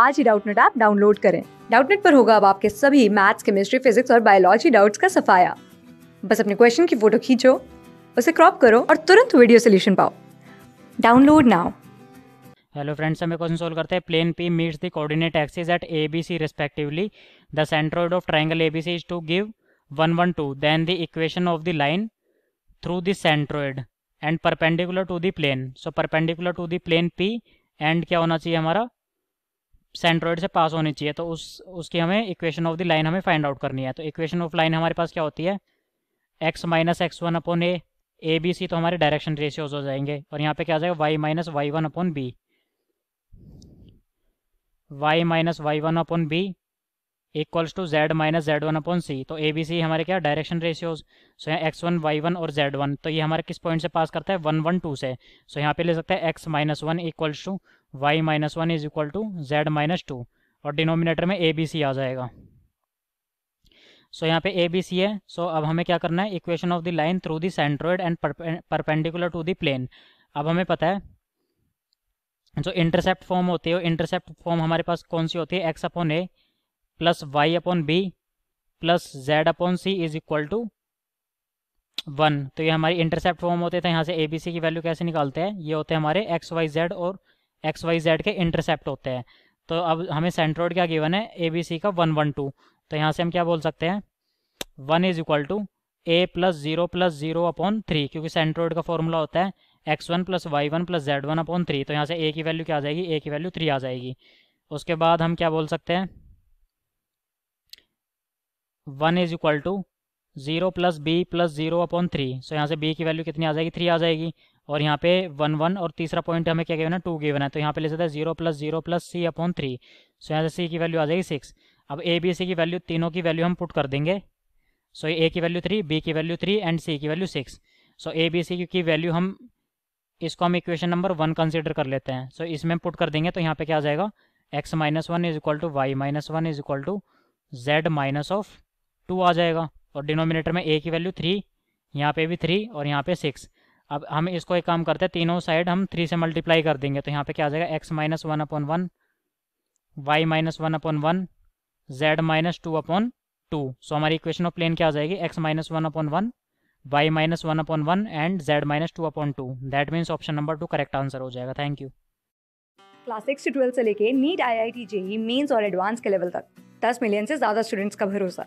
आज ही Doubtnut app download करें डाउटनेट पर होगा अब आपके सभी मैथ्स केमिस्ट्री फिजिक्स और बायोलॉजी डाउट्स का सफाया बस अपने क्वेश्चन की फोटो खींचो उसे क्रॉप करो और तुरंत वीडियो सोल्यूशन पाओ डाउनलोड नाउ हेलो फ्रेंड्स हमें क्वेश्चन सोल्व करते हैं plane P meets the coordinate axis at A B C respectively the centroid of triangle A B C is to give one one two then the equation of the line through the centroid and perpendicular to the plane so perpendicular to the plane P and क्या होना चाहिए हमारा centroid से पास होनी चाहिए तो उस उसकी हमें इक्वेशन ऑफ द लाइन हमें फाइंड आउट करनी है तो इक्वेशन ऑफ लाइन हमारे पास क्या होती है X minus X one upon A A B C तो हमारे डायरेक्शन रेशियोज हो जाएंगे और यहाँ पे क्या आ जाएगा Y minus Y one upon B Y minus Y one upon B equals to Z minus Z one upon C तो ए बी सी हमारे क्या डायरेक्शन रेशियोज सो यहाँ एक्स वन वाई वन और जेड वन तो ये हमारे किस point से पास करता है वन वन टू से सो so यहाँ पे ले सकते हैं X minus one equals to Y minus one is equal to Z minus two और डिनोमिनेटर में ए बी सी आ जाएगा सो so, यहाँ पे ए बी सी है सो so, अब हमें क्या करना है equation of the line through the centroid and perpendicular to the plane अब हमें पता है जो इंटरसेप्ट फॉर्म होती है वो इंटरसेप्ट फॉर्म हमारे पास कौन सी होती है X upon A plus Y upon B plus Z upon C is equal to one तो ये हमारे इंटरसेप्ट फॉर्म होते थे यहाँ से ए बी सी की वैल्यू कैसे निकालते हैं ये होते हैं हमारे एक्स वाई जेड और एक्स वाई जेड के इंटरसेप्ट होते हैं तो अब हमें सेंट्रोड क्या गिवन है ए बी सी का वन वन टू तो यहाँ से हम क्या बोल सकते हैं one is equal to A plus zero plus zero upon three क्योंकि सेंट्रोड का फॉर्मूला होता है X one plus Y one plus Z one upon three तो यहाँ से ए की वैल्यू क्या आ जाएगी ए की वैल्यू थ्री आ जाएगी उसके बाद हम क्या बोल सकते हैं one is equal to zero plus B plus zero upon three so यहाँ से बी की वैल्यू कितनी आ जाएगी थ्री आ जाएगी और यहाँ पे वन वन और तीसरा पॉइंट हमें क्या गिवन है टू गिवन है तो यहाँ पे ले सकते हैं zero plus zero plus C upon three so यहाँ से सी की वैल्यू आ जाएगी सिक्स अब ए बी सी की वैल्यू तीनों की वैल्यू हम पुट कर देंगे सो ए की वैल्यू थ्री बी की वैल्यू थ्री एंड सी की value six so A B C की वैल्यू हम इसको हम इक्वेशन नंबर वन कंसिडर कर लेते हैं सो so, इसमें पुट कर देंगे तो यहाँ पे क्या आ जाएगा X minus one is equal to Y minus one is equal to Z minus of two आ जाएगा और डिनोमिनेटर में ए की वैल्यू थ्री यहाँ पे भी थ्री और यहाँ पे सिक्स अब हम इसको एक काम करते हैं तीनों साइड हम थ्री से मल्टीप्लाई कर देंगे तो यहाँ पे क्या आ जाएगा X minus one upon one Y minus one upon one Z minus two upon two so हमारी इक्वेशन ऑफ प्लेन क्या आ जाएगी X minus one upon one Y minus one upon one and Z minus two upon two that means option number two correct answer हो जाएगा thank you class six से twelfth से लेके NEET I I T JEE mains और advance के level तक दस million से ज़्यादा स्टूडेंट्स का भरोसा